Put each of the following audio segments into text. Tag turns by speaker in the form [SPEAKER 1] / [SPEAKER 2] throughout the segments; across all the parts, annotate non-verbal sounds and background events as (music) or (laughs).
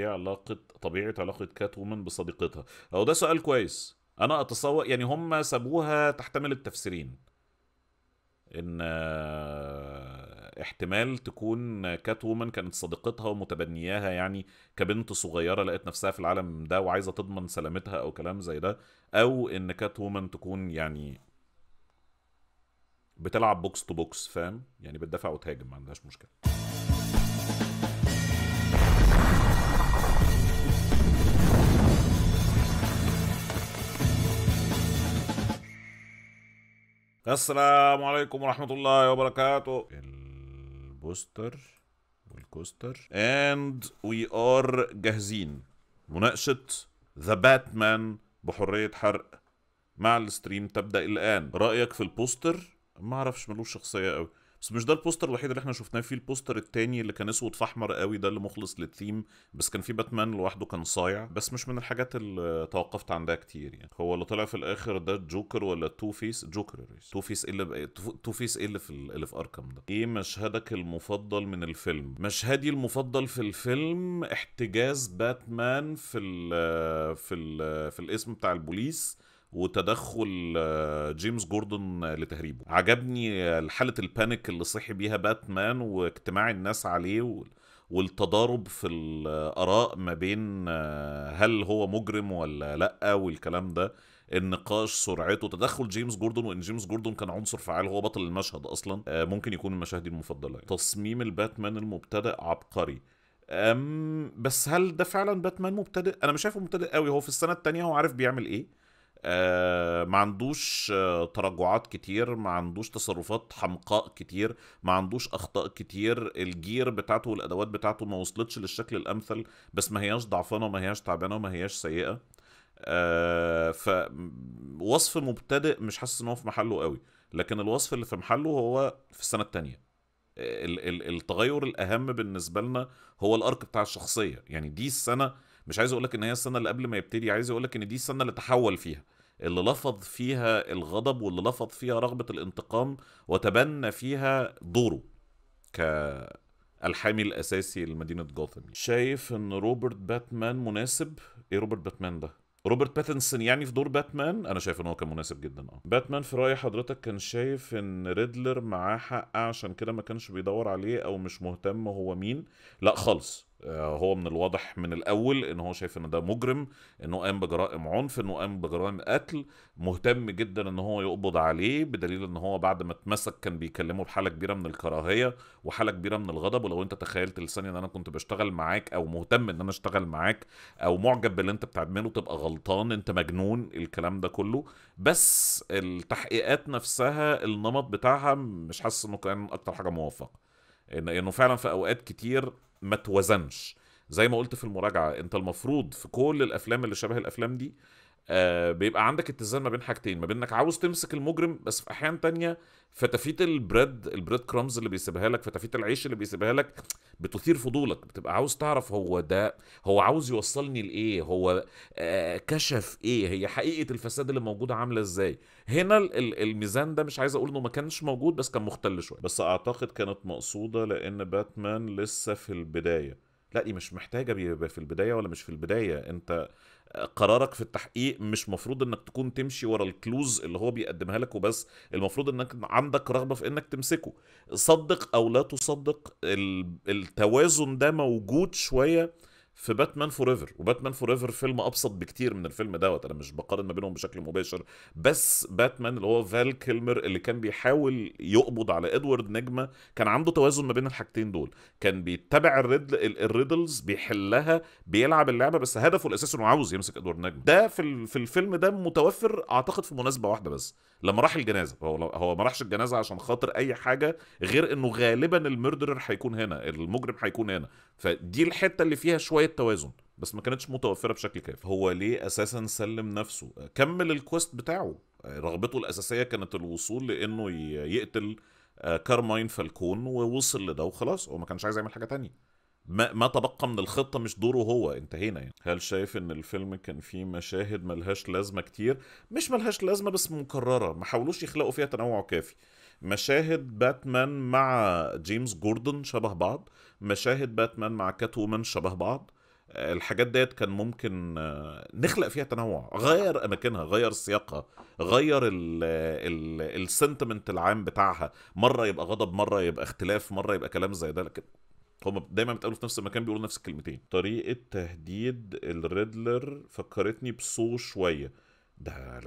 [SPEAKER 1] ايه علاقه طبيعه علاقه كات وومن بصديقتها هو ده سؤال كويس انا اتصور يعني هم سابوها تحتمل التفسيرين ان آه، احتمال تكون كات وومن كانت صديقتها ومتبنياها يعني كبنت صغيره لقت نفسها في العالم ده وعايزه تضمن سلامتها او كلام زي ده او ان كات وومن تكون يعني بتلعب بوكس تو بوكس فاهم يعني بتدافع وتهاجم ما عندهاش مشكله السلام عليكم ورحمة الله وبركاته البوستر والكوستر اند وي ار جاهزين مناقشة ذا باتمان بحرية حرق مع الستريم تبدأ الآن رأيك في البوستر ما اعرفش ملوش شخصية قوي بس مش ده البوستر الوحيد اللي احنا شفناه فيه البوستر التاني اللي كان اسود في احمر قوي ده اللي مخلص للثيم بس كان في باتمان لوحده كان صايع بس مش من الحاجات اللي توقفت عندها كتير يعني هو اللي طلع في الاخر ده جوكر ولا تو فيس جوكر تو فيس ايه اللي تو فيس ايه اللي في اللي في اركم ده ايه مشهدك المفضل من الفيلم مشهدي المفضل في الفيلم احتجاز باتمان في الـ في الـ في الاسم بتاع البوليس وتدخل آه، جيمس جوردن لتهريبه عجبني آه، حاله البانيك اللي صحي بيها باتمان واجتماع الناس عليه والتضارب في الاراء ما بين آه، هل هو مجرم ولا لا والكلام ده النقاش سرعته تدخل جيمس جوردن وان جيمس جوردن كان عنصر فعال هو بطل المشهد اصلا ممكن يكون من المفضله يعني. تصميم الباتمان المبتدئ عبقري أم بس هل ده فعلا باتمان مبتدئ انا مش شايفه مبتدئ قوي هو في السنه الثانيه هو عارف بيعمل ايه آه، ما عندوش آه، تراجعات كتير ما عندوش تصرفات حمقاء كتير ما عندوش اخطاء كتير الجير بتاعته والادوات بتاعته ما وصلتش للشكل الامثل بس ما هياش ضعفانه وما هياش تعبانه وما هياش سيئه آه، فوصف مبتدئ مش حاسس ان هو في محله قوي لكن الوصف اللي في محله هو في السنه الثانيه التغير الاهم بالنسبه لنا هو الارك بتاع الشخصيه يعني دي السنه مش عايز اقول لك ان هي السنه اللي قبل ما يبتدي عايز اقول لك ان دي السنه اللي تحول فيها اللي لفظ فيها الغضب واللي لفظ فيها رغبة الانتقام وتبنى فيها دوره كالحامي الأساسي لمدينة جوثم شايف إن روبرت باتمان مناسب إيه روبرت باتمان ده؟ روبرت باتنسون يعني في دور باتمان انا شايف ان هو كان مناسب جدا اه باتمان في راي حضرتك كان شايف ان ريدلر معاه حق عشان كده ما كانش بيدور عليه او مش مهتم هو مين لا خالص آه، هو من الواضح من الاول ان هو شايف ان ده مجرم انه قام بجرائم عنف انه قام بجرائم قتل مهتم جدا ان هو يقبض عليه بدليل ان هو بعد ما اتمسك كان بيكلمه بحاله كبيره من الكراهيه وحاله كبيره من الغضب ولو انت تخيلت لساني ان انا كنت بشتغل معاك او مهتم ان انا اشتغل معاك او معجب باللي انت بتعمله تبقى غلطان انت مجنون الكلام ده كله بس التحقيقات نفسها النمط بتاعها مش حاسس انه كان اكتر حاجه موفقه انه فعلا في اوقات كتير ما توزنش زي ما قلت في المراجعه انت المفروض في كل الافلام اللي شبه الافلام دي آه بيبقى عندك اتزان ما بين حاجتين ما بين انك عاوز تمسك المجرم بس في احيان تانية فتافيت البريد البريد كرمز اللي بيسيبها لك فتافيت العيش اللي بيسيبها لك بتثير فضولك بتبقى عاوز تعرف هو ده هو عاوز يوصلني لايه هو آه كشف ايه هي حقيقه الفساد اللي موجوده عامله ازاي هنا الميزان ده مش عايز اقول انه ما كانش موجود بس كان مختل شويه بس اعتقد كانت مقصوده لان باتمان لسه في البدايه لا دي مش محتاجه بيبقى في البدايه ولا مش في البدايه انت قرارك في التحقيق مش مفروض انك تكون تمشي ورا الكلوز اللي هو بيقدمها لك وبس المفروض انك عندك رغبه في انك تمسكه صدق او لا تصدق التوازن ده موجود شويه في باتمان فور ايفر وباتمان فور ايفر فيلم ابسط بكتير من الفيلم دوت انا مش بقارن ما بينهم بشكل مباشر بس باتمان اللي هو فال كيلمر اللي كان بيحاول يقبض على ادوارد نجمه كان عنده توازن ما بين الحاجتين دول كان بيتبع الريدل الريدلز بيحلها بيلعب اللعبه بس هدفه الاساسي انه عاوز يمسك ادوارد نجمه ده في في الفيلم ده متوفر اعتقد في مناسبه واحده بس لما راح الجنازه هو هو ما راحش الجنازه عشان خاطر اي حاجه غير انه غالبا الميردرر هيكون هنا المجرم هيكون هنا فدي الحته اللي فيها شويه توازن بس ما كانتش متوفره بشكل كافي هو ليه اساسا سلم نفسه كمل الكوست بتاعه رغبته الاساسيه كانت الوصول لانه يقتل آه، كارماين فالكون ووصل لده وخلاص هو ما كانش عايز يعمل حاجه تانية ما, ما تبقى من الخطه مش دوره هو انتهينا يعني هل شايف ان الفيلم كان فيه مشاهد ملهاش لازمه كتير مش ملهاش لازمه بس مكرره ما حاولوش يخلقوا فيها تنوع كافي مشاهد باتمان مع جيمس جوردن شبه بعض مشاهد باتمان مع كات وومن شبه بعض الحاجات ديت كان ممكن آه، نخلق فيها تنوع غير اماكنها غير سياقها غير السنتمنت العام بتاعها مره يبقى غضب مره يبقى اختلاف مره يبقى كلام زي ده لكن هم دايما بيتقابلوا في نفس المكان بيقولوا نفس الكلمتين طريقه تهديد الريدلر فكرتني بسو شويه ده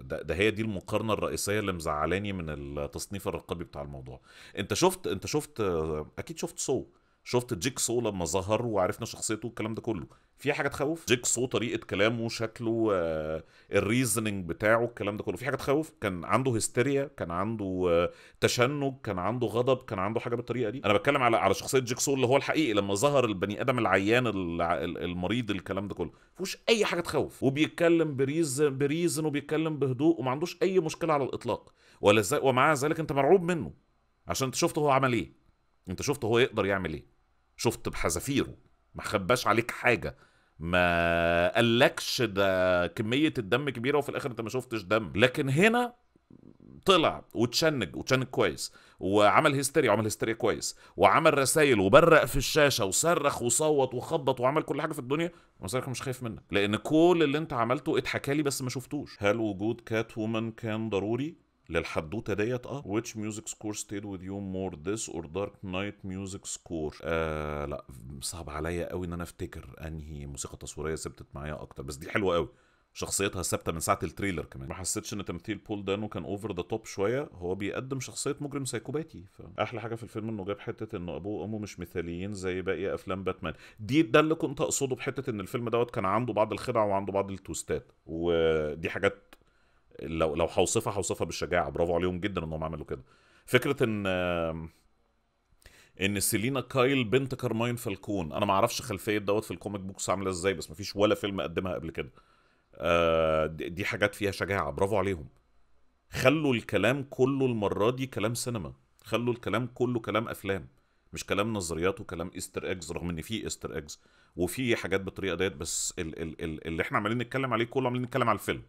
[SPEAKER 1] ده, ده هي دي المقارنه الرئيسيه اللي مزعلاني من التصنيف الرقابي بتاع الموضوع انت شفت انت شفت آه، اكيد شفت سو شفت جيك سو لما ظهر وعرفنا شخصيته والكلام ده كله في حاجه تخوف جيك سو طريقه كلامه شكله آه الريزننج بتاعه الكلام ده كله في حاجه تخوف كان عنده هستيريا كان عنده آه تشنج كان عنده غضب كان عنده حاجه بالطريقه دي انا بتكلم على على شخصيه جيك سو اللي هو الحقيقي لما ظهر البني ادم العيان المريض الكلام ده كله فيهوش اي حاجه تخوف وبيتكلم بريزن بريزن وبيتكلم بهدوء وما عندوش اي مشكله على الاطلاق ولا ومع ذلك انت مرعوب منه عشان انت شفته هو عمل ايه انت شفت هو يقدر يعمل ايه شفت بحذافيره ما خباش عليك حاجه ما قالكش ده كميه الدم كبيره وفي الاخر انت ما شفتش دم لكن هنا طلع وتشنج وتشنج كويس وعمل هيستيريا وعمل هيستيريا كويس وعمل رسايل وبرق في الشاشه وصرخ وصوت وخبط وعمل كل حاجه في الدنيا ومسارك مش خايف منك لان كل اللي انت عملته اتحكى لي بس ما شفتوش هل وجود كات وومن كان ضروري للحدوته ديت اه which music score stayed with you more this or dark night music score آه لا صعب عليا قوي ان انا افتكر انهي موسيقى تصويريه ثبتت معايا اكتر بس دي حلوه قوي شخصيتها ثابته من ساعه التريلر كمان ما حسيتش ان تمثيل بول دانو كان اوفر ذا توب شويه هو بيقدم شخصيه مجرم سايكوباتي فاحلى حاجه في الفيلم انه جاب حته انه ابوه وامه مش مثاليين زي باقي افلام باتمان دي ده اللي كنت اقصده بحته ان الفيلم دوت كان عنده بعض الخدع وعنده بعض التوستات ودي حاجات لو لو هوصفها هوصفها بالشجاعه برافو عليهم جدا انهم عملوا كده فكره ان ان سيلينا كايل بنت كارماين فالكون انا ما اعرفش خلفيه دوت في الكوميك بوكس عامله ازاي بس ما فيش ولا فيلم قدمها قبل كده آه، دي حاجات فيها شجاعه برافو عليهم خلوا الكلام كله المره دي كلام سينما خلوا الكلام كله كلام افلام مش كلام نظريات وكلام ايستر ايجز رغم ان في ايستر ايجز وفي حاجات بالطريقه ديت بس ال ال ال اللي احنا عمالين نتكلم عليه كله عمالين نتكلم على الفيلم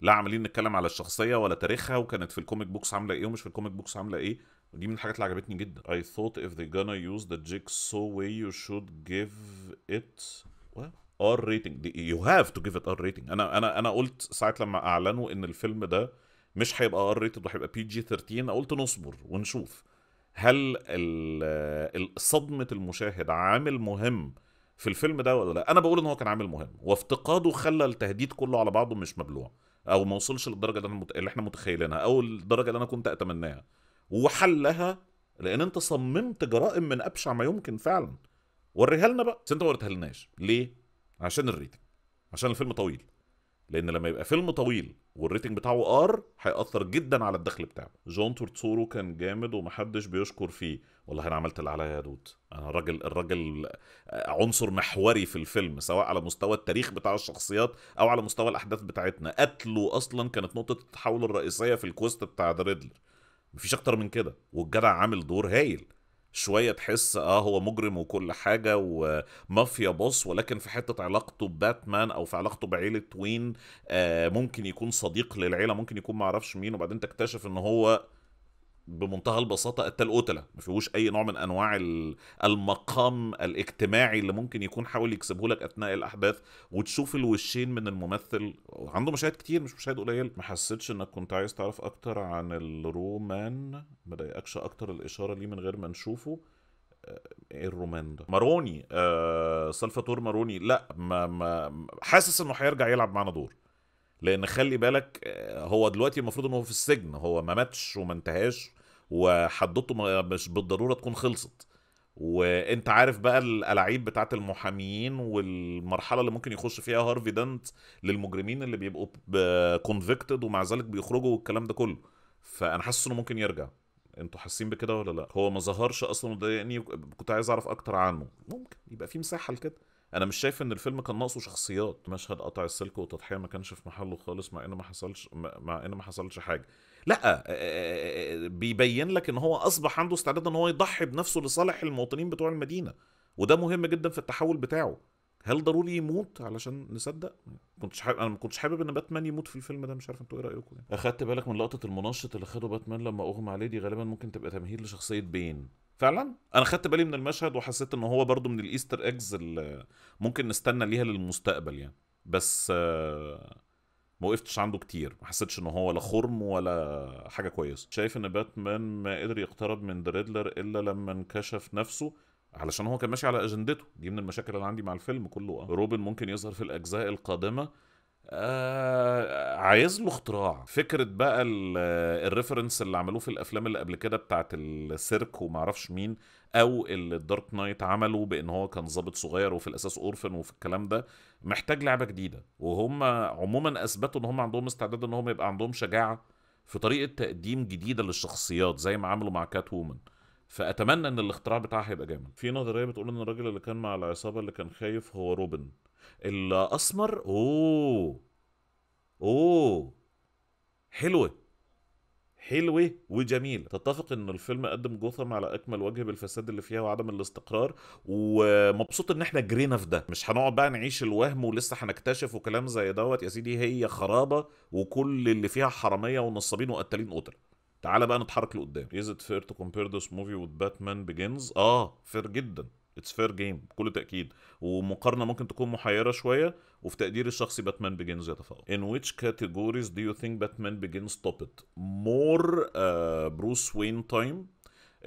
[SPEAKER 1] لا عمالين نتكلم على الشخصيه ولا تاريخها وكانت في الكوميك بوكس عامله ايه ومش في الكوميك بوكس عامله ايه ودي من الحاجات اللي عجبتني جدا I thought if they gonna use the jigsaw way you should give it what? R rating you have to give it R rating انا انا انا قلت ساعه لما اعلنوا ان الفيلم ده مش هيبقى ار ريتد وهيبقى بي جي 13 قلت نصبر ونشوف هل صدمه المشاهد عامل مهم في الفيلم ده ولا لا انا بقول ان هو كان عامل مهم وافتقاده خلى التهديد كله على بعضه مش مبلوع او ما وصلش للدرجه اللي, أنا اللي احنا متخيلينها او الدرجه اللي انا كنت اتمناها وحلها لان انت صممت جرائم من ابشع ما يمكن فعلا وريها لنا بقى بس انت ما ليه عشان الريتنج عشان الفيلم طويل لان لما يبقى فيلم طويل والريتنج بتاعه ار هياثر جدا على الدخل بتاعه جون تورتسورو كان جامد ومحدش بيشكر فيه والله انا عملت اللي عليا يا دود انا الراجل الراجل آه، عنصر محوري في الفيلم سواء على مستوى التاريخ بتاع الشخصيات او على مستوى الاحداث بتاعتنا قتله اصلا كانت نقطه التحول الرئيسيه في الكويست بتاع ذا ريدلر مفيش اكتر من كده والجدع عامل دور هايل شويه تحس اه هو مجرم وكل حاجه ومافيا بوس ولكن في حته علاقته بباتمان او في علاقته بعيله وين آه ممكن يكون صديق للعيله ممكن يكون معرفش مين وبعدين تكتشف ان هو بمنتهى البساطه قتال قتله ما فيهوش اي نوع من انواع المقام الاجتماعي اللي ممكن يكون حاول يكسبه لك اثناء الاحداث وتشوف الوشين من الممثل عنده مشاهد كتير مش مشاهد قليل ما حسيتش انك كنت عايز تعرف اكتر عن الرومان ما ضايقكش اكتر الاشاره ليه من غير ما نشوفه آه، ايه الرومان ده ماروني آه سلفاتور ماروني لا ما, ما حاسس انه هيرجع يلعب معانا دور لان خلي بالك آه، هو دلوقتي المفروض ان هو في السجن هو ما ماتش وما انتهاش وحدوته مش بالضروره تكون خلصت وانت عارف بقى الالعاب بتاعت المحاميين والمرحله اللي ممكن يخش فيها هارفي دنت للمجرمين اللي بيبقوا كونفيكتد ومع ذلك بيخرجوا والكلام ده كله فانا حاسس انه ممكن يرجع انتوا حاسين بكده ولا لا هو ما ظهرش اصلا وضايقني كنت عايز اعرف اكتر عنه ممكن يبقى في مساحه لكده انا مش شايف ان الفيلم كان ناقصه شخصيات مشهد قطع السلك وتضحيه ما كانش في محله خالص مع انه ما حصلش مع انه ما حصلش حاجه لا آه، آه، آه، بيبين لك ان هو اصبح عنده استعداد ان هو يضحي بنفسه لصالح المواطنين بتوع المدينه وده مهم جدا في التحول بتاعه هل ضروري يموت علشان نصدق؟ كنتش حابب انا ما كنتش حابب ان باتمان يموت في الفيلم ده مش عارف انتوا ايه رايكم يعني. اخدت بالك من لقطه المنشط اللي خده باتمان لما اغمى عليه دي غالبا ممكن تبقى تمهيد لشخصيه بين فعلا انا خدت بالي من المشهد وحسيت ان هو برضو من الايستر اجز اللي ممكن نستنى ليها للمستقبل يعني بس آه، ما وقفتش عنده كتير ما حسيتش ان هو لا خرم ولا حاجه كويسه شايف ان باتمان ما قدر يقترب من دريدلر الا لما انكشف نفسه علشان هو كان ماشي على اجندته دي من المشاكل اللي عندي مع الفيلم كله آه. روبن ممكن يظهر في الاجزاء القادمه آه عايز له اختراع فكره بقى آه، الريفرنس اللي عملوه في الافلام اللي قبل كده بتاعت السيرك وما اعرفش مين او اللي الدارك نايت عمله بان هو كان ظابط صغير وفي الاساس اورفن وفي الكلام ده محتاج لعبه جديده وهم عموما اثبتوا ان هم عندهم استعداد ان هم يبقى عندهم شجاعه في طريقه تقديم جديده للشخصيات زي ما عملوا مع كات وومن فاتمنى ان الاختراع بتاعها هيبقى جامد في نظريه بتقول ان الراجل اللي كان مع العصابه اللي كان خايف هو روبن الاسمر اوه اوه حلوه حلوة وجميلة تتفق ان الفيلم قدم جوثم على اكمل وجه بالفساد اللي فيها وعدم الاستقرار ومبسوط ان احنا جرينا في ده مش هنقعد بقى نعيش الوهم ولسه هنكتشف وكلام زي دوت يا سيدي هي خرابة وكل اللي فيها حرامية ونصابين وقتالين قتلة تعالى بقى نتحرك لقدام is it fair to compare this movie with Batman Begins اه fair جدا it's fair game بكل تاكيد ومقارنه ممكن تكون محيره شويه وفي تقديري الشخصي باتمان بيجنز يتفوق in which categories do you think Batman Begins بيجنز it more uh, Bruce Wayne time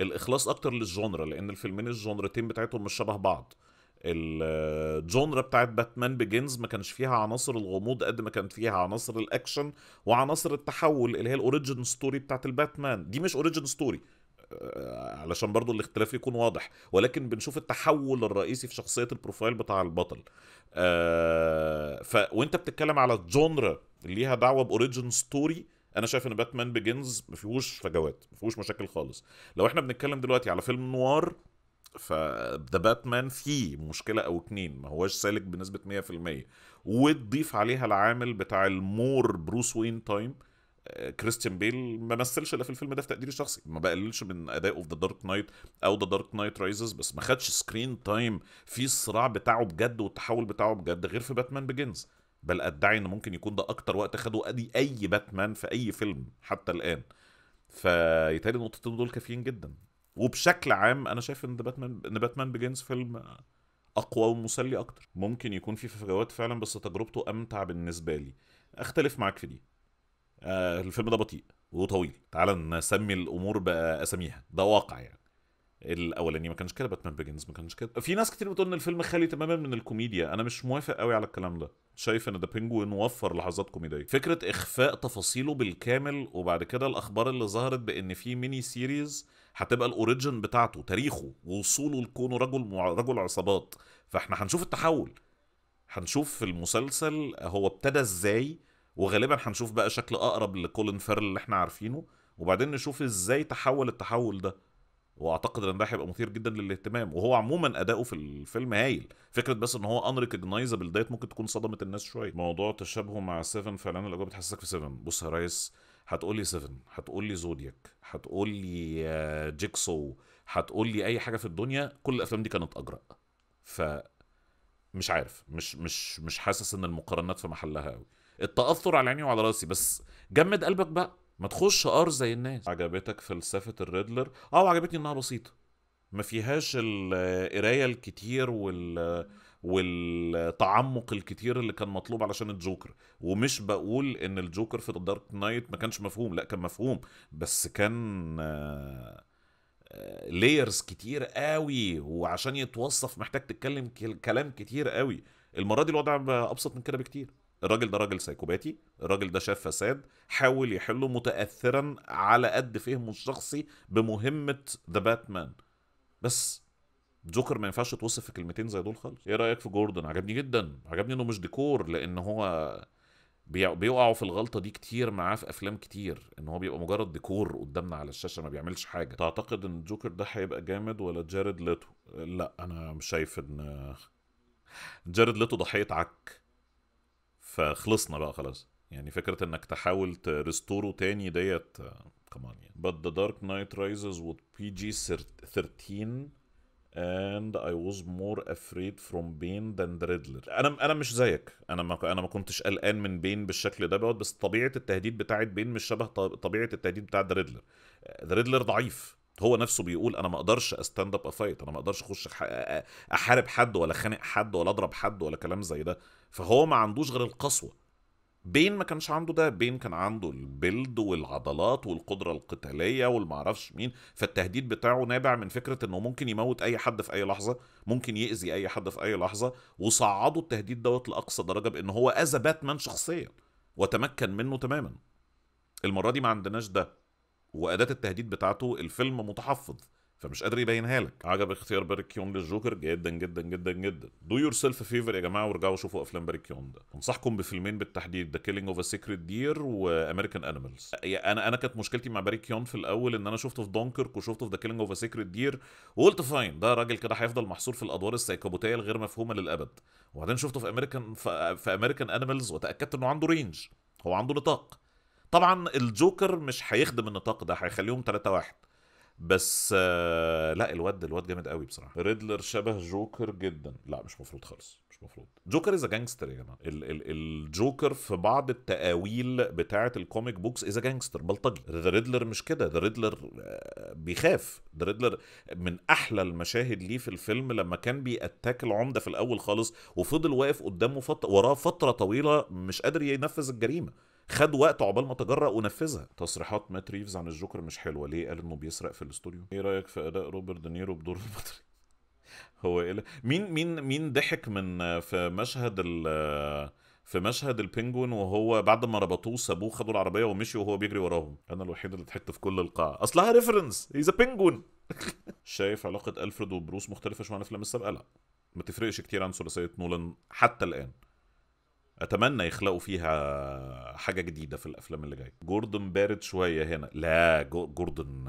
[SPEAKER 1] الاخلاص اكتر للجونرا لان الفيلمين الجونرتين بتاعتهم مش شبه بعض الجونرا بتاعت باتمان بيجنز ما كانش فيها عناصر الغموض قد ما كانت فيها عناصر الاكشن وعناصر التحول اللي هي الاوريجن ستوري بتاعت الباتمان دي مش اوريجن آه، ستوري علشان برضو الاختلاف يكون واضح ولكن بنشوف التحول الرئيسي في شخصية البروفايل بتاع البطل آه، ف... وانت بتتكلم على الجونرا اللي ليها دعوة بأوريجن ستوري انا شايف ان باتمان بيجنز ما فيهوش فجوات ما فيهوش مشاكل خالص لو احنا بنتكلم دلوقتي على فيلم نوار فذا باتمان فيه مشكله او اتنين ما هواش سالك بنسبه 100% وتضيف عليها العامل بتاع المور بروس وين تايم كريستيان بيل ما مثلش الا في الفيلم ده في تقديري الشخصي ما بقللش من ادائه في ذا دارك نايت او ذا دارك نايت رايزز بس ما خدش سكرين تايم في الصراع بتاعه بجد والتحول بتاعه بجد غير في باتمان بيجنز بل ادعي ان ممكن يكون ده اكتر وقت خده ادي اي باتمان في اي فيلم حتى الان فيتهيألي النقطتين دول كافيين جدا وبشكل عام انا شايف ان باتمان ان باتمان بيجنز فيلم اقوى ومسلي اكتر ممكن يكون في فجوات فعلا بس تجربته امتع بالنسبه لي اختلف معاك في دي آه الفيلم ده بطيء وطويل تعال نسمي الامور باساميها ده واقع يعني الاولاني ما كانش كده باتمان بيجنز ما كانش كده في ناس كتير بتقول ان الفيلم خالي تماما من الكوميديا انا مش موافق قوي على الكلام ده شايف ان ذا بينجوين وفر لحظات كوميديه فكره اخفاء تفاصيله بالكامل وبعد كده الاخبار اللي ظهرت بان في ميني سيريز هتبقى الاوريجن بتاعته تاريخه ووصوله لكونه رجل مع... رجل عصابات فاحنا هنشوف التحول هنشوف في المسلسل هو ابتدى ازاي وغالبا هنشوف بقى شكل اقرب لكولن فيرل اللي احنا عارفينه وبعدين نشوف ازاي تحول التحول ده واعتقد ان ده هيبقى مثير جدا للاهتمام وهو عموما اداؤه في الفيلم هايل فكره بس ان هو انريكوجنايزبل ديت ممكن تكون صدمت الناس شويه موضوع تشابهه مع 7 فعلا الاجواء بتحسسك في 7 بص يا ريس هتقول لي هتقولي هتقول لي زودياك هتقول لي جيكسو آه، هتقول لي اي حاجه في الدنيا كل الافلام دي كانت اجرأ ف مش عارف مش مش مش حاسس ان المقارنات في محلها قوي التاثر على عيني وعلى راسي بس جمد قلبك بقى ما تخش ار زي الناس عجبتك فلسفه الريدلر اه عجبتني انها بسيطه ما فيهاش القرايه آه، الكتير وال والتعمق الكتير اللي كان مطلوب علشان الجوكر ومش بقول ان الجوكر في دارك نايت ما كانش مفهوم لا كان مفهوم بس كان آه لايرز كتير قوي وعشان يتوصف محتاج تتكلم كلام كتير قوي المره دي الوضع ابسط من كده بكتير الراجل ده راجل سايكوباتي الراجل ده شاف فساد حاول يحله متاثرا على قد فهمه الشخصي بمهمه ذا باتمان بس جوكر ما ينفعش توصف في كلمتين زي دول خالص ايه رايك في جوردن عجبني جدا عجبني انه مش ديكور لان هو بيقعوا في الغلطه دي كتير معاه في افلام كتير ان هو بيبقى مجرد ديكور قدامنا على الشاشه ما بيعملش حاجه تعتقد ان الجوكر ده هيبقى جامد ولا جارد ليتو لا انا مش شايف ان (laughs) جارد ليتو ضحيه عك فخلصنا بقى خلاص يعني فكره انك تحاول تريستوره تاني ديت كمان آه، يعني but the dark knight rises with PG 13 and I was more afraid from بين than the Riddler انا انا مش زيك انا ما انا ما كنتش قلقان من بين بالشكل ده بقى بس طبيعه التهديد بتاعه بين مش شبه طبيعه التهديد بتاع ذا ريدلر ذا ريدلر ضعيف هو نفسه بيقول انا ما اقدرش استاند اب افايت انا ما اقدرش اخش احارب حد ولا خانق حد ولا اضرب حد ولا كلام زي ده فهو ما عندوش غير القسوه بين ما كانش عنده ده بين كان عنده البلد والعضلات والقدره القتاليه والمعرفش مين فالتهديد بتاعه نابع من فكره انه ممكن يموت اي حد في اي لحظه ممكن يأذي اي حد في اي لحظه وصعدوا التهديد دوت لاقصى درجه بان هو اذى باتمان شخصيا وتمكن منه تماما المره دي ما عندناش ده واداه التهديد بتاعته الفيلم متحفظ فمش قادر يبينها لك عجب اختيار باريكيون للجوكر جدا جدا جدا جدا دو يور سيلف فيفر يا جماعه وارجعوا شوفوا افلام باريكيون ده انصحكم بفيلمين بالتحديد ذا كيلينج اوف ا سيكريت دير وامريكان انيمالز انا انا كانت مشكلتي مع باريكيون في الاول ان انا شفته في دونكرك وشفته في ذا كيلينج اوف ا سيكريت دير وقلت فاين ده راجل كده هيفضل محصور في الادوار السايكوبوتيه الغير مفهومه للابد وبعدين شفته في امريكان في امريكان انيمالز وتاكدت انه عنده رينج هو عنده نطاق طبعا الجوكر مش هيخدم النطاق ده هيخليهم 3 1 بس آه، لا الواد الواد جامد قوي بصراحه ريدلر شبه جوكر جدا لا مش مفروض خالص مش مفروض جوكر از جانجستر يا جماعه الجوكر في بعض التقاويل بتاعه الكوميك بوكس از جانجستر بلطجي ذا ريدلر مش كده ذا آه، ريدلر بيخاف ذا ريدلر من احلى المشاهد ليه في الفيلم لما كان بيأتاك العمده في الاول خالص وفضل واقف قدامه فت... وراه فتره طويله مش قادر ينفذ الجريمه خد وقت عقبال ما تجرأ ونفذها تصريحات مات ريفز عن الجوكر مش حلوه ليه قال انه بيسرق في الاستوديو ايه رايك في اداء روبرت دينيرو بدور البطل (laughs) هو ايه مين مين مين ضحك من في مشهد ال في مشهد البنجوين وهو بعد ما ربطوه سابوه خدوا العربيه ومشي وهو بيجري وراهم انا الوحيد اللي ضحكت في كل القاعه اصلها ريفرنس هيز ا بنجوين شايف علاقه الفريد وبروس مختلفه شويه عن الافلام السابقه لا ما تفرقش كتير عن ثلاثيه نولان حتى الان اتمنى يخلقوا فيها حاجه جديده في الافلام اللي جايه جوردن بارد شويه هنا لا جوردن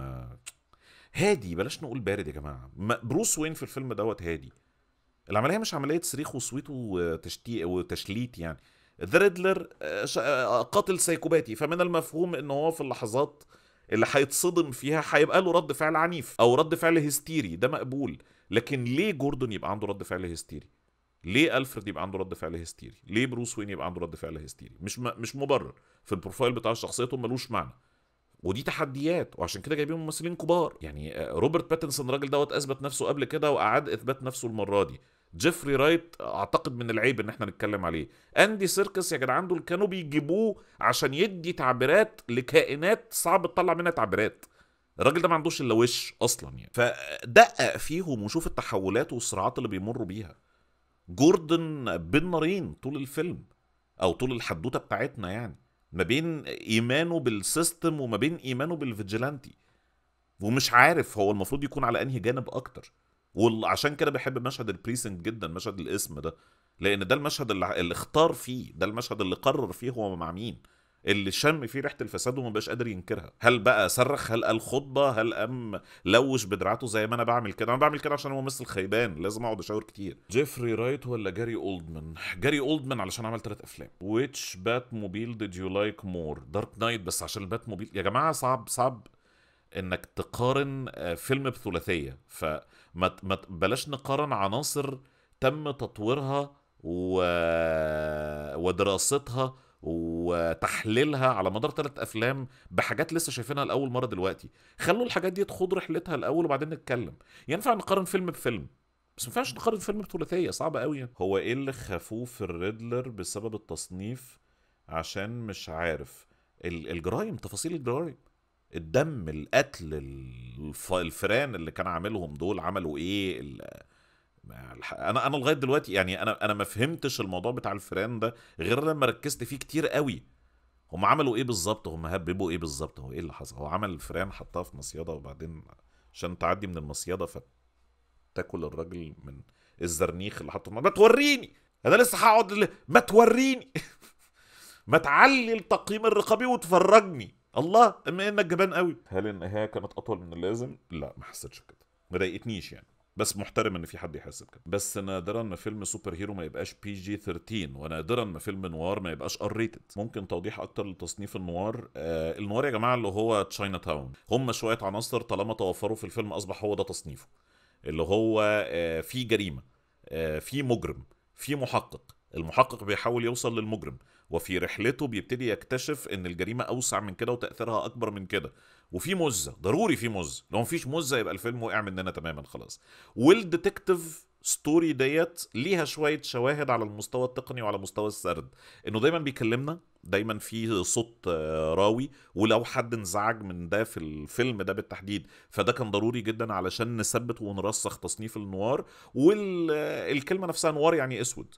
[SPEAKER 1] هادي بلاش نقول بارد يا جماعه بروس وين في الفيلم دوت هادي العمليه مش عمليه صريخ وصويت وتشتيق وتشليت يعني ذا آه، ريدلر آه، قاتل سايكوباتي فمن المفهوم ان هو في اللحظات اللي هيتصدم فيها هيبقى له رد فعل عنيف او رد فعل هستيري ده مقبول لكن ليه جوردن يبقى عنده رد فعل هستيري ليه الفريد يبقى عنده رد فعل هستيري ليه بروس وين يبقى عنده رد فعل هستيري مش م... مش مبرر في البروفايل بتاع شخصيته ملوش معنى ودي تحديات وعشان كده جايبين ممثلين كبار يعني آه، روبرت باتنسون الراجل دوت اثبت نفسه قبل كده واعاد اثبات نفسه المره دي جيفري رايت اعتقد من العيب ان احنا نتكلم عليه اندي سيركس يا جدعان دول كانوا بيجيبوه عشان يدي تعبيرات لكائنات صعب تطلع منها تعبيرات الراجل ده ما عندوش الا وش اصلا يعني فدقق فيهم وشوف التحولات والصراعات اللي بيمروا بيها جوردن بين نارين طول الفيلم او طول الحدوته بتاعتنا يعني ما بين ايمانه بالسيستم وما بين ايمانه بالفيجيلانتي ومش عارف هو المفروض يكون على انهي جانب اكتر وعشان كده بحب مشهد البريسنج جدا مشهد الاسم ده لان ده المشهد اللي اختار فيه ده المشهد اللي قرر فيه هو مع مين اللي شم فيه ريحه الفساد وما بقاش قادر ينكرها هل بقى صرخ هل قال خطبه هل قام لوش بدراعته زي ما انا بعمل كده انا بعمل كده عشان هو ممثل خيبان لازم اقعد اشاور كتير جيفري رايت ولا جاري اولدمان جاري اولدمان علشان عمل ثلاث افلام ويتش بات موبيل ديد يو لايك مور دارك نايت بس عشان البات موبيل يا جماعه صعب صعب انك تقارن آه، فيلم بثلاثيه فما ما بلاش نقارن عناصر تم تطويرها و... ودراستها وتحليلها على مدار ثلاث افلام بحاجات لسه شايفينها لاول مره دلوقتي خلوا الحاجات دي تخوض رحلتها الاول وبعدين نتكلم ينفع نقارن فيلم بفيلم بس ما ينفعش نقارن فيلم بثلاثيه صعبه قوي يعني. هو ايه اللي خافوه في الريدلر بسبب التصنيف عشان مش عارف الجرايم تفاصيل الجرايم الدم القتل الفئران اللي كان عاملهم دول عملوا ايه انا انا لغايه دلوقتي يعني انا انا ما فهمتش الموضوع بتاع الفيران ده غير لما ركزت فيه كتير قوي هم عملوا ايه بالظبط هم هببوا ايه بالظبط هو ايه اللي حصل هو عمل الفيران حطها في مصيده وبعدين عشان تعدي من المصيده فتاكل الراجل من الزرنيخ اللي حطه ما توريني انا لسه هقعد ل... ما توريني (laughs) ما تعلي التقييم الرقابي وتفرجني الله اما انك جبان قوي هل النهايه كانت اطول من اللازم لا ما حسيتش كده ما ضايقتنيش يعني بس محترم ان في حد يحاسب كده بس نادرا ما فيلم سوبر هيرو ما يبقاش بي جي 13 ونادرا ما فيلم نوار ما يبقاش ار ريتد ممكن توضيح اكتر لتصنيف النوار آه النوار يا جماعه اللي هو تشاينا تاون هم شويه عناصر طالما توفروا في الفيلم اصبح هو ده تصنيفه اللي هو آه في جريمه آه في مجرم في محقق المحقق بيحاول يوصل للمجرم وفي رحلته بيبتدي يكتشف ان الجريمه اوسع من كده وتاثيرها اكبر من كده وفي مزه ضروري في مزه لو مفيش مزه يبقى الفيلم وقع مننا تماما خلاص والديتكتيف ستوري ديت ليها شويه شواهد على المستوى التقني وعلى مستوى السرد انه دايما بيكلمنا دايما في صوت آه، راوي ولو حد انزعج من ده في الفيلم ده بالتحديد فده كان ضروري جدا علشان نثبت ونرسخ تصنيف النوار والكلمه آه، نفسها نوار يعني اسود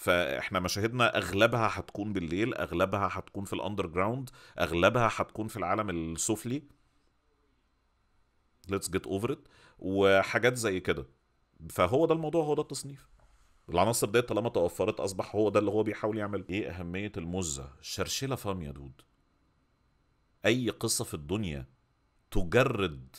[SPEAKER 1] فاحنا مشاهدنا اغلبها هتكون بالليل اغلبها هتكون في الاندر جراوند اغلبها هتكون في العالم السفلي ليتس جيت اوفر ات وحاجات زي كده فهو ده الموضوع هو ده التصنيف العناصر ديت طالما توفرت اصبح هو ده اللي هو بيحاول يعمل ايه اهميه المزه شرشله فام يا دود اي قصه في الدنيا تجرد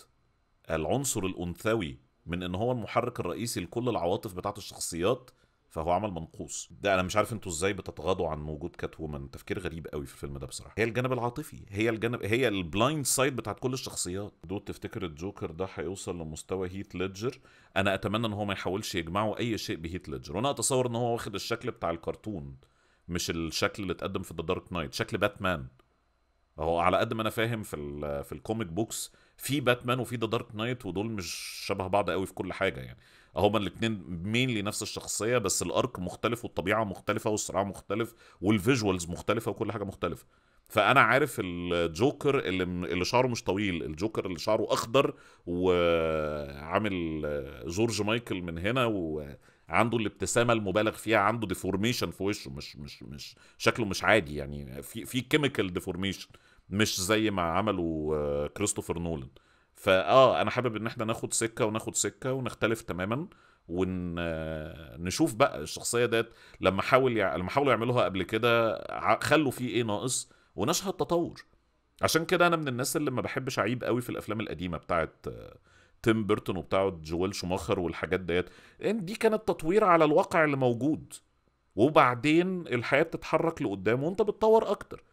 [SPEAKER 1] العنصر الانثوي من ان هو المحرك الرئيسي لكل العواطف بتاعت الشخصيات فهو عمل منقوص ده انا مش عارف انتوا ازاي بتتغاضوا عن وجود كات وومن تفكير غريب قوي في الفيلم ده بصراحه هي الجانب العاطفي هي الجانب هي البلايند سايد بتاعت كل الشخصيات دول تفتكر الجوكر ده هيوصل لمستوى هيت ليدجر انا اتمنى ان هو ما يحاولش يجمعوا اي شيء بهيت ليدجر وانا اتصور ان هو واخد الشكل بتاع الكرتون مش الشكل اللي اتقدم في ذا دارك نايت شكل باتمان هو على قد ما انا فاهم في في الكوميك بوكس في باتمان وفي ذا دارك نايت ودول مش شبه بعض قوي في كل حاجه يعني هما الاثنين مين لنفس الشخصيه بس الارك مختلف والطبيعه مختلفه والصراع مختلف والفيجوالز مختلفه وكل حاجه مختلفه فانا عارف الجوكر اللي اللي شعره مش طويل الجوكر اللي شعره اخضر وعامل جورج مايكل من هنا وعنده الابتسامه المبالغ فيها عنده ديفورميشن في وشه مش مش مش شكله مش عادي يعني في في كيميكال ديفورميشن مش زي ما عمله كريستوفر آه، نولان فاه انا حابب ان احنا ناخد سكه وناخد سكه ونختلف تماما ونشوف آه، بقى الشخصيه ديت لما حاول يع... لما حاولوا يعملوها قبل كده خلوا فيه ايه ناقص ونشهد تطور عشان كده انا من الناس اللي ما بحبش اعيب قوي في الافلام القديمه بتاعت تيم بيرتون وبتاعت جويل شوماخر والحاجات ديت دي كانت تطوير على الواقع اللي موجود وبعدين الحياه بتتحرك لقدام وانت بتطور اكتر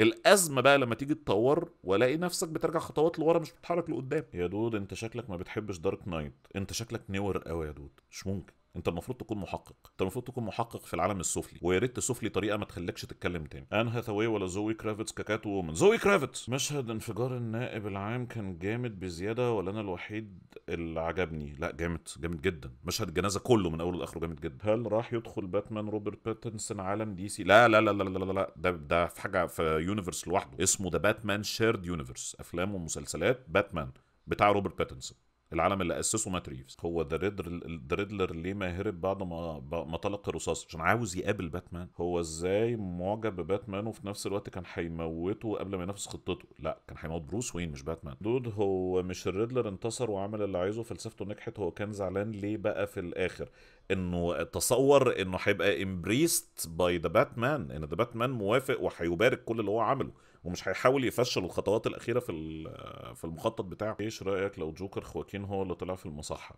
[SPEAKER 1] الازمه بقى لما تيجي تطور والاقي نفسك بترجع خطوات لورا مش بتتحرك لقدام يا دود انت شكلك ما بتحبش دارك نايت انت شكلك نور قوي يا دود مش ممكن انت المفروض تكون محقق انت المفروض تكون محقق في العالم السفلي ويا ريت تسفلي طريقه ما تخليكش تتكلم تاني ان هاثاواي ولا زوي كرافتس كاكات وومن زوي كرافتس مشهد انفجار النائب العام كان جامد بزياده ولا انا الوحيد اللي عجبني لا جامد جامد جدا مشهد الجنازه كله من اوله لاخره جامد جدا هل راح يدخل باتمان روبرت باتنسون عالم دي سي لا لا لا لا لا لا, لا. ده ده في حاجه في يونيفرس لوحده اسمه ده باتمان شيرد يونيفرس افلام ومسلسلات باتمان بتاع روبرت باتنسون العالم اللي اسسه مات ريفز هو ذا ريدلر ليه ما هرب بعد ما ما طلق الرصاص عشان عاوز يقابل باتمان هو ازاي معجب بباتمان وفي نفس الوقت كان هيموته قبل ما ينفذ خطته لا كان هيموت بروس وين مش باتمان دود هو مش الريدلر انتصر وعمل اللي عايزه فلسفته نجحت هو كان زعلان ليه بقى في الاخر انه تصور انه هيبقى امبريست باي ذا باتمان ان ذا باتمان موافق وهيبارك كل اللي هو عمله ومش هيحاول يفشل الخطوات الاخيره في في المخطط بتاعه ايش رايك لو جوكر خواكين هو اللي طلع في المصحه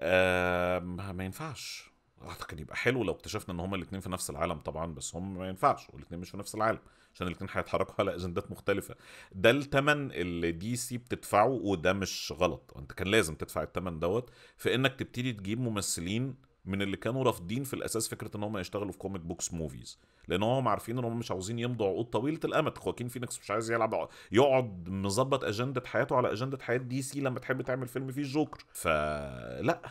[SPEAKER 1] آه ما ينفعش اعتقد يبقى حلو لو اكتشفنا ان هما الاثنين في نفس العالم طبعا بس هم ما ينفعش والاثنين مش في نفس العالم عشان الاثنين هيتحركوا على اجندات مختلفه ده الثمن اللي دي سي بتدفعه وده مش غلط انت كان لازم تدفع الثمن دوت في انك تبتدي تجيب ممثلين من اللي كانوا رافضين في الاساس فكره ان هم يشتغلوا في كوميك بوكس موفيز لان هم عارفين ان هم مش عاوزين يمضوا عقود طويله الامد خواكين فينيكس مش عايز يلعب يقعد مظبط اجنده حياته على اجنده حياه دي سي لما تحب تعمل فيلم فيه الجوكر فلا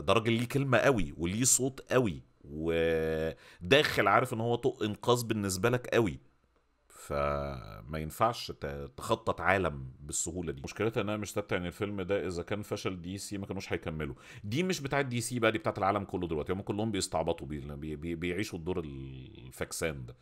[SPEAKER 1] ده راجل ليه كلمه قوي وليه صوت قوي وداخل عارف ان هو طق انقاذ بالنسبه لك قوي فما ينفعش تخطط عالم بالسهوله دي مشكلتها ان انا مش ثابته ان يعني الفيلم ده اذا كان فشل دي سي ما كانوش هيكملوا دي مش بتاعه دي سي بقى دي بتاعه العالم كله دلوقتي هم كلهم بيستعبطوا بي بي بيعيشوا الدور الفاكسان ده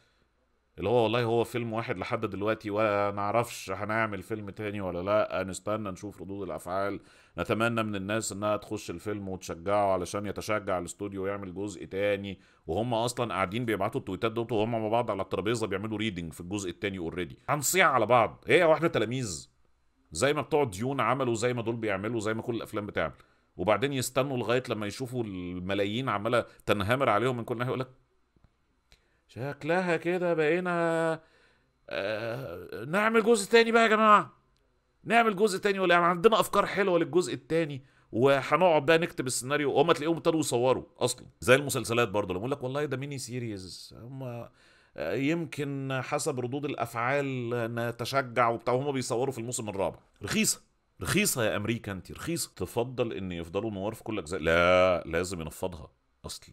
[SPEAKER 1] اللي هو والله هو فيلم واحد لحد دلوقتي ولا نعرفش هنعمل فيلم تاني ولا لا نستنى نشوف ردود الافعال نتمنى من الناس انها تخش الفيلم وتشجعه علشان يتشجع الاستوديو ويعمل جزء تاني وهم اصلا قاعدين بيبعتوا التويتات دوت وهم مع بعض على الترابيزه بيعملوا ريدنج في الجزء التاني اوريدي هنصيع على بعض هي واحنا تلاميذ زي ما بتوع ديون عملوا زي ما دول بيعملوا زي ما كل الافلام بتعمل وبعدين يستنوا لغايه لما يشوفوا الملايين عماله تنهمر عليهم من كل ناحيه يقول لك شكلها كده بقينا آه نعمل جزء تاني بقى يا جماعه نعمل جزء تاني ولا يعني عندنا افكار حلوه للجزء التاني وهنقعد بقى نكتب السيناريو وهم تلاقيهم ابتدوا يصوروا اصلا زي المسلسلات برضه لما يقول لك والله ده ميني سيريز هم يمكن حسب ردود الافعال نتشجع وبتاع وهم بيصوروا في الموسم الرابع رخيصه رخيصه يا امريكا انت رخيصه تفضل ان يفضلوا نوار في كل اجزاء لا لازم ينفضها اصل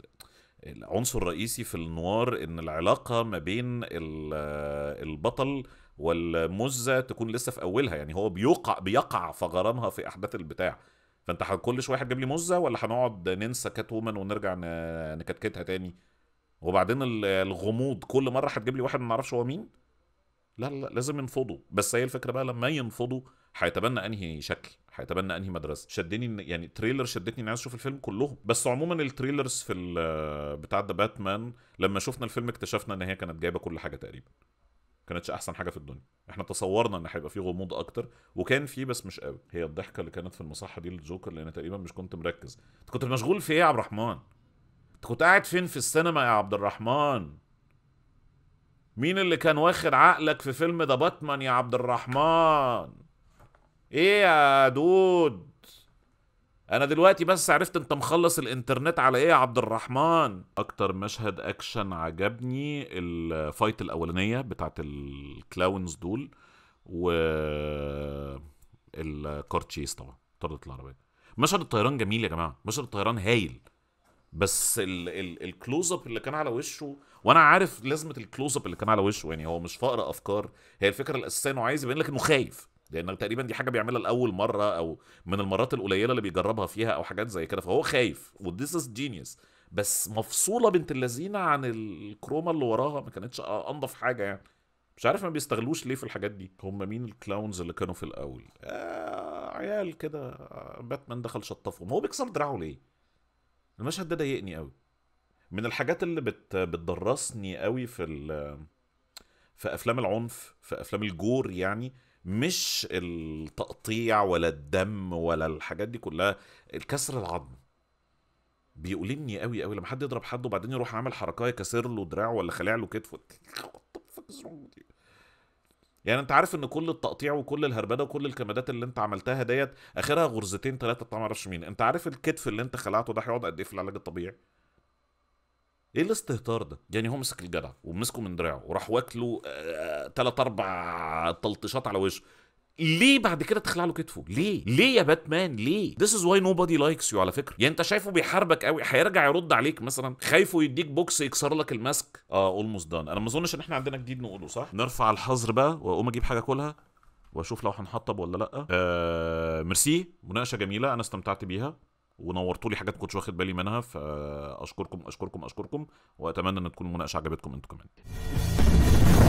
[SPEAKER 1] العنصر الرئيسي في النوار ان العلاقه ما بين آه، البطل والمزه تكون لسه في اولها يعني هو بيقع بيقع فغرامها في احداث البتاع فانت كل شويه هتجيب لي مزه ولا هنقعد ننسى كات وومن ونرجع نكتكتها تاني وبعدين الغموض كل مره هتجيب لي واحد ما نعرفش هو مين لا لا لازم ينفضوا بس هي الفكره بقى لما ينفضوا هيتبنى انهي شكل هيتبنى انهي مدرسه شدني يعني تريلر شدتني اني عايز اشوف الفيلم كلهم بس عموما التريلرز في بتاع ذا باتمان لما شفنا الفيلم اكتشفنا ان هي كانت جايبه كل حاجه تقريبا كانتش احسن حاجه في الدنيا احنا تصورنا ان هيبقى في غموض اكتر وكان في بس مش قوي هي الضحكه اللي كانت في المصحه دي للجوكر لان تقريبا مش كنت مركز انت كنت مشغول في ايه يا عبد الرحمن انت كنت قاعد فين في السينما يا عبد الرحمن مين اللي كان واخد عقلك في فيلم ذا باتمان يا عبد الرحمن ايه يا دود انا دلوقتي بس عرفت انت مخلص الانترنت على ايه يا عبد الرحمن اكتر مشهد اكشن عجبني الفايت الاولانيه بتاعت الكلاونز دول و الكار تشيس طبعا طردت العربيه مشهد الطيران جميل يا جماعه مشهد الطيران هايل بس الكلوز اب اللي كان على وشه وانا عارف لازمه الكلوز اب اللي كان على وشه يعني هو مش فقر افكار هي الفكره الاساسيه انه عايز يبين لك انه خايف لان تقريبا دي حاجه بيعملها لاول مره او من المرات القليله اللي بيجربها فيها او حاجات زي كده فهو خايف وذيس از جينيوس بس مفصوله بنت اللذينه عن الكروما اللي وراها ما كانتش انضف حاجه يعني مش عارف ما بيستغلوش ليه في الحاجات دي هم مين الكلاونز اللي كانوا في الاول آه عيال كده آه، باتمان دخل شطفهم هو بيكسر دراعه ليه المشهد ده ضايقني قوي من الحاجات اللي بت بتدرسني قوي في في افلام العنف في افلام الجور يعني مش التقطيع ولا الدم ولا الحاجات دي كلها الكسر العظم بيؤلمني قوي قوي لما حد يضرب حد وبعدين يروح عامل حركه يكسر له دراعه ولا خلع له كتفه (laughs) يعني انت عارف ان كل التقطيع وكل الهربده وكل الكمادات اللي انت عملتها ديت اخرها غرزتين ثلاثه ما اعرفش مين انت عارف الكتف اللي انت خلعته ده هيقعد قد ايه في العلاج الطبيعي ايه الاستهتار ده؟ يعني هو مسك الجدع ومسكه من دراعه وراح واكله ثلاث آه، اربع تلطيشات على وشه ليه بعد كده تخلع له كتفه؟ ليه؟ ليه يا باتمان؟ ليه؟ This is why nobody likes you على فكرة، يعني أنت شايفه بيحاربك قوي هيرجع يرد عليك مثلا، خايفه يديك بوكس يكسر لك الماسك، اه اولموست دان، أنا ما أظنش إن إحنا عندنا جديد نقوله صح؟ نرفع الحظر بقى وأقوم أجيب حاجة أكلها وأشوف لو هنحطب ولا لأ. آه ميرسي مناقشة جميلة أنا استمتعت بيها. ونورتوا لي حاجات كنتش واخد بالي منها فاشكركم اشكركم اشكركم واتمنى ان تكون المناقشه عجبتكم انتوا كمان